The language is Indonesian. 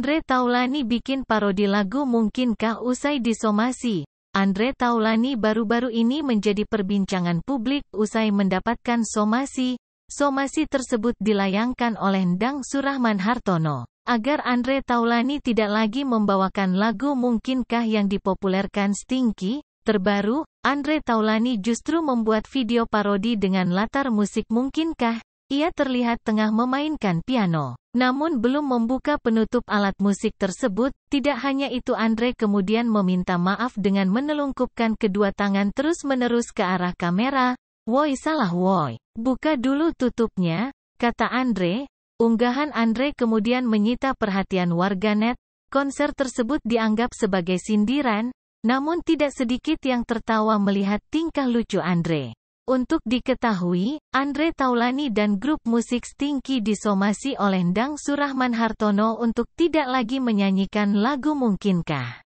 Andre Taulani bikin parodi lagu Mungkinkah usai disomasi. Andre Taulani baru-baru ini menjadi perbincangan publik usai mendapatkan somasi. Somasi tersebut dilayangkan oleh Ndang Surahman Hartono. Agar Andre Taulani tidak lagi membawakan lagu Mungkinkah yang dipopulerkan Stinky, terbaru, Andre Taulani justru membuat video parodi dengan latar musik Mungkinkah, ia terlihat tengah memainkan piano. Namun belum membuka penutup alat musik tersebut, tidak hanya itu Andre kemudian meminta maaf dengan menelungkupkan kedua tangan terus-menerus ke arah kamera. Woi salah woi, buka dulu tutupnya, kata Andre. Unggahan Andre kemudian menyita perhatian warganet, konser tersebut dianggap sebagai sindiran, namun tidak sedikit yang tertawa melihat tingkah lucu Andre. Untuk diketahui, Andre Taulani dan grup musik Stinky disomasi oleh Dang Surahman Hartono untuk tidak lagi menyanyikan lagu Mungkinkah.